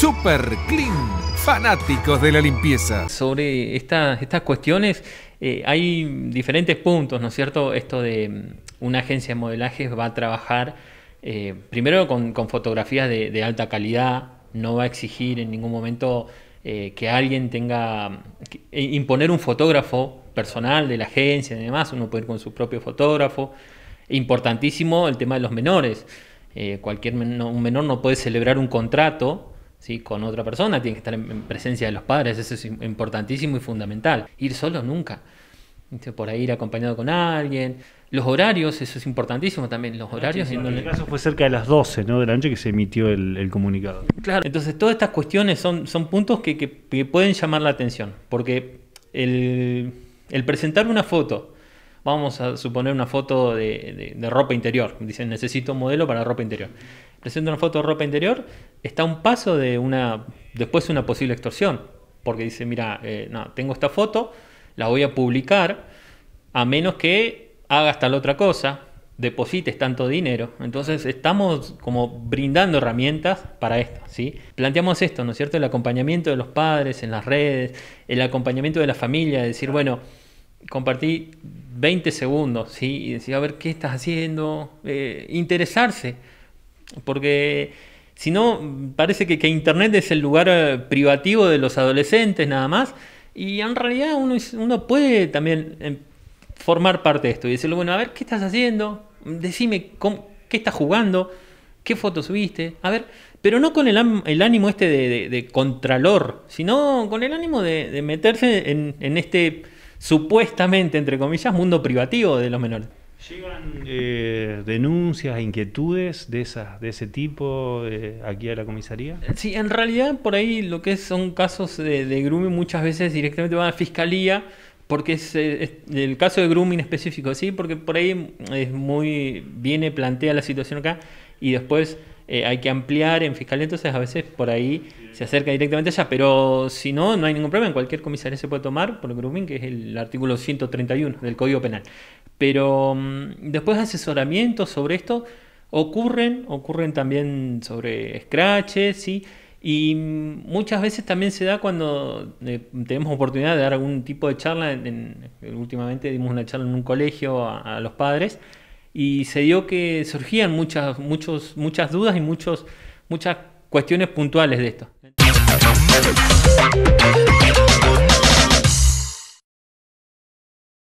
Super Clean fanáticos de la limpieza. Sobre estas cuestiones eh, hay diferentes puntos, ¿no es cierto? Esto de mm, una agencia de modelajes va a trabajar eh, primero con, fotografías de, alta calidad, no va a exigir en ningún momento eh, que alguien tenga, mm, imponer un fotógrafo personal de la agencia y demás, uno puede ir con su propio fotógrafo. Importantísimo el tema de los menores. cualquier un menor no puede celebrar un contrato con otra persona, tiene que estar en, presencia de los padres, eso es importantísimo y fundamental. Ir solo nunca. Por ahí ir acompañado con alguien. Los horarios, eso es importantísimo también. Los ah, horarios. En el caso fue cerca de las 12 ¿no? de la noche que se emitió el, comunicado. Claro, entonces todas estas cuestiones son, son puntos que, pueden llamar la atención. Porque el, presentar una foto, vamos a suponer una foto de, de ropa interior. Dicen, necesito un modelo para ropa interior presenta una foto de ropa interior, está un paso de una, después de una posible extorsión, porque dice, mira, eh, no, tengo esta foto, la voy a publicar, a menos que hagas tal otra cosa, deposites tanto dinero. Entonces estamos como brindando herramientas para esto, ¿sí? Planteamos esto, ¿no es cierto? El acompañamiento de los padres en las redes, el acompañamiento de la familia, decir, bueno, compartí 20 segundos, ¿sí? Y decir, a ver, ¿qué estás haciendo? Eh, interesarse porque si no, parece que, Internet es el lugar eh, privativo de los adolescentes nada más. Y en realidad uno, puede también em, formar parte de esto y decirle, bueno, a ver, ¿qué estás haciendo? Decime qué estás jugando, qué fotos subiste, a ver, pero no con el, ánimo este de, contralor, sino con el ánimo de, meterse en, en este supuestamente, entre comillas, mundo privativo de los menores. ¿Llegan eh, denuncias, inquietudes de, esas, de ese tipo eh, aquí a la comisaría? Eh, sí, en realidad por ahí lo que son casos de, grooming muchas veces directamente van a la fiscalía porque eh, es, el caso de grooming específico, sí, porque por ahí es muy viene plantea la situación acá y después hay que ampliar en fiscalía, entonces a veces por ahí se acerca directamente allá, pero si no, no hay ningún problema, en cualquier comisaría se puede tomar por grooming, que es el artículo 131 del Código Penal. Pero mm, después de asesoramientos sobre esto ocurren, ocurren también sobre scratches, Y mm, muchas veces también se da cuando eh, tenemos oportunidad de dar algún tipo de charla. últimamente dimos una charla en un colegio a, los padres y se dio que surgían muchas, muchos, muchas dudas y muchos, muchas cuestiones puntuales de esto.